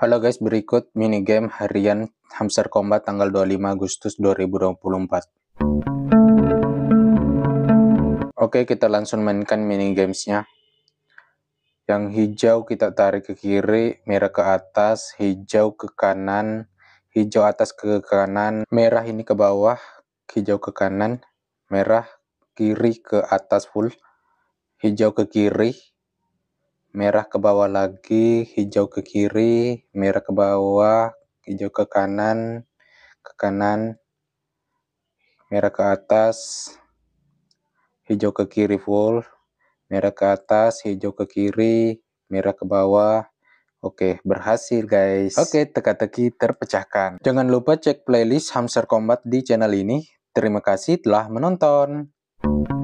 Halo guys, berikut minigame harian Hamster Combat tanggal 25 Agustus 2024. Oke, kita langsung mainkan minigamesnya. Yang hijau kita tarik ke kiri, merah ke atas, hijau ke kanan, hijau atas ke kanan, merah ini ke bawah, hijau ke kanan, merah kiri ke atas full, hijau ke kiri, merah ke bawah lagi, hijau ke kiri, merah ke bawah, hijau ke kanan, ke kanan, merah ke atas, hijau ke kiri full, merah ke atas, hijau ke kiri, merah ke bawah. Oke, berhasil guys. Oke, teka-teki terpecahkan. Jangan lupa cek playlist Hamster Combat di channel ini. Terima kasih telah menonton.